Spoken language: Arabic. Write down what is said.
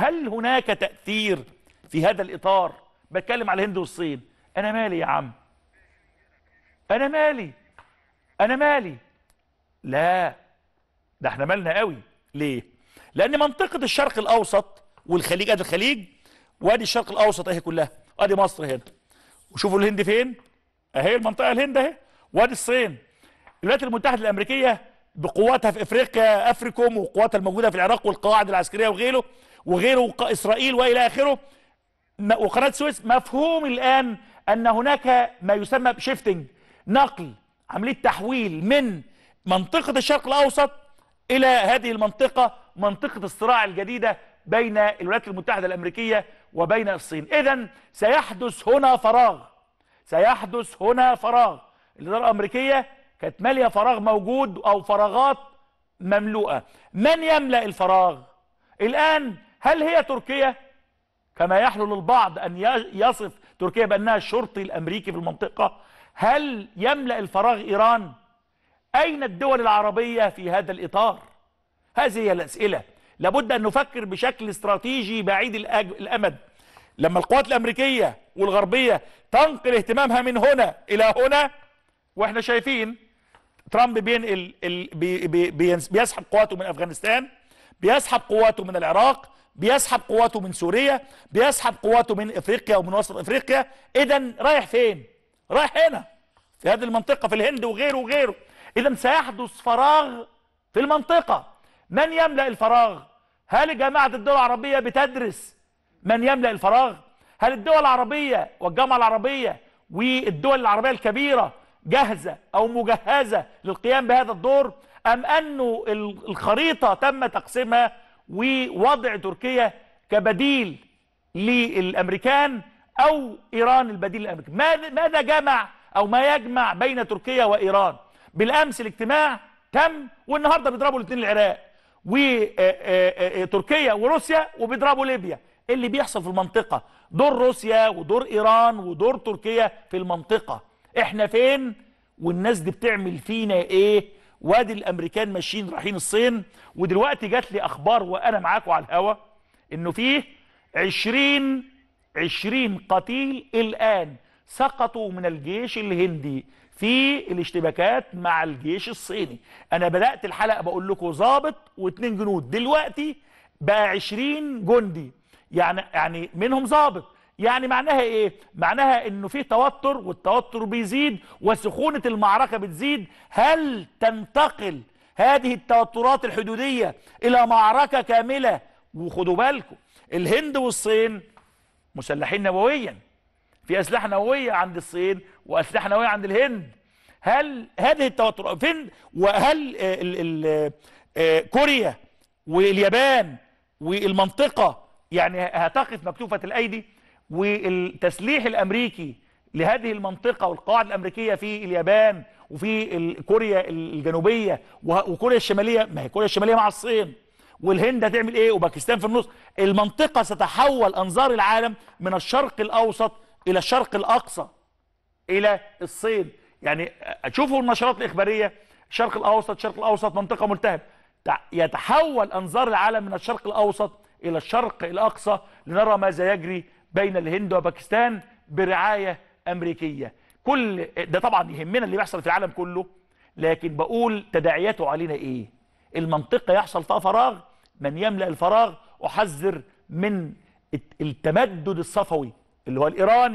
هل هناك تأثير في هذا الإطار بتكلم على الهند والصين أنا مالي يا عم أنا مالي أنا مالي لا ده احنا مالنا قوي ليه لأن منطقة الشرق الأوسط والخليج أدي الخليج وأدي الشرق الأوسط أهي كلها وأدي مصر هنا وشوفوا الهند فين أهي المنطقة الهند أهي وأدي الصين الولايات المتحدة الأمريكية بقواتها في افريقيا افريكوم وقواتها الموجوده في العراق والقواعد العسكريه وغيره وغيره إسرائيل وإلى آخره وقناة سويس مفهوم الآن أن هناك ما يسمى بشيفتنج نقل عملية تحويل من منطقة الشرق الأوسط إلى هذه المنطقة منطقة الصراع الجديدة بين الولايات المتحدة الأمريكية وبين الصين إذا سيحدث هنا فراغ سيحدث هنا فراغ الإدارة الأمريكية كانت مالية فراغ موجود أو فراغات مملوءة من يملأ الفراغ الآن هل هي تركيا كما يحلو للبعض أن يصف تركيا بأنها الشرطي الأمريكي في المنطقة هل يملأ الفراغ إيران أين الدول العربية في هذا الإطار هذه هي الأسئلة لابد أن نفكر بشكل استراتيجي بعيد الأمد لما القوات الأمريكية والغربية تنقل اهتمامها من هنا إلى هنا وإحنا شايفين ترامب بينقل بيسحب قواته من أفغانستان بيسحب قواته من العراق بيسحب قواته من سوريا بيسحب قواته من افريقيا ومن وسط افريقيا اذا رايح فين رايح هنا في هذه المنطقة في الهند وغيره وغيره اذا سيحدث فراغ في المنطقة من يملأ الفراغ هل جامعة الدول العربية بتدرس من يملأ الفراغ هل الدول العربية والجامعة العربية والدول العربية الكبيرة جاهزة او مجهزة للقيام بهذا الدور ام انه الخريطة تم تقسيمها ووضع تركيا كبديل للأمريكان أو إيران البديل للأمريكان ماذا جمع أو ما يجمع بين تركيا وإيران بالأمس الاجتماع تم والنهاردة بيضربوا الاثنين العراق وتركيا آه، آه، آه، وروسيا وبيضربوا ليبيا إيه اللي بيحصل في المنطقة دور روسيا ودور إيران ودور تركيا في المنطقة احنا فين والناس دي بتعمل فينا ايه وادي الامريكان ماشيين رايحين الصين ودلوقتي جات لي اخبار وانا معاكم على الهوا انه فيه 20 20 قتيل الان سقطوا من الجيش الهندي في الاشتباكات مع الجيش الصيني انا بدات الحلقه بقول لكم ضابط واثنين جنود دلوقتي بقى 20 جندي يعني يعني منهم ضابط يعني معناها ايه معناها انه في توتر والتوتر بيزيد وسخونة المعركة بتزيد هل تنتقل هذه التوترات الحدودية الى معركة كاملة وخدوا بالكم الهند والصين مسلحين نوويا في اسلحة نووية عند الصين واسلحة نووية عند الهند هل هذه التوترات فين وهل الـ الـ آه، كوريا واليابان والمنطقة يعني هتقف مكتوفة الايدي والتسليح الأمريكي لهذه المنطقة والقواعد الأمريكية في اليابان وفي كوريا الجنوبية وكوريا الشمالية ما هي كوريا الشمالية مع الصين والهند هتعمل ايه وباكستان في النص المنطقة ستحول أنظار العالم من الشرق الأوسط إلى الشرق الأقصى إلى الصين يعني شوفوا النشرات الإخبارية الشرق الأوسط الشرق الأوسط منطقة ملتهب يتحول أنظار العالم من الشرق الأوسط إلى الشرق الأقصى لنرى ماذا يجري بين الهند وباكستان برعاية أمريكية كل ده طبعا يهمنا اللي بيحصل في العالم كله لكن بقول تداعياته علينا إيه المنطقة يحصل فيها فراغ من يملأ الفراغ أحذر من التمدد الصفوي اللي هو الإيراني